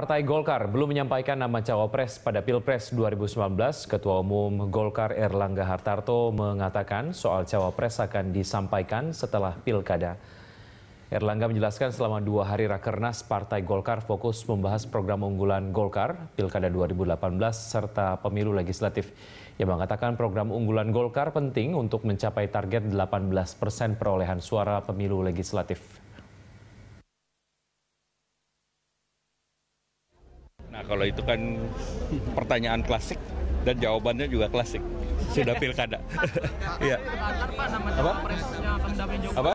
Partai Golkar belum menyampaikan nama cawapres pada Pilpres 2019. Ketua Umum Golkar Erlangga Hartarto mengatakan soal cawapres akan disampaikan setelah Pilkada. Erlangga menjelaskan selama dua hari Rakernas, Partai Golkar fokus membahas program unggulan Golkar, Pilkada 2018, serta pemilu legislatif. Ia mengatakan program unggulan Golkar penting untuk mencapai target 18 persen perolehan suara pemilu legislatif. Nah, kalau itu kan pertanyaan klasik dan jawabannya juga klasik. Sudah pilkada. Iya. Apa?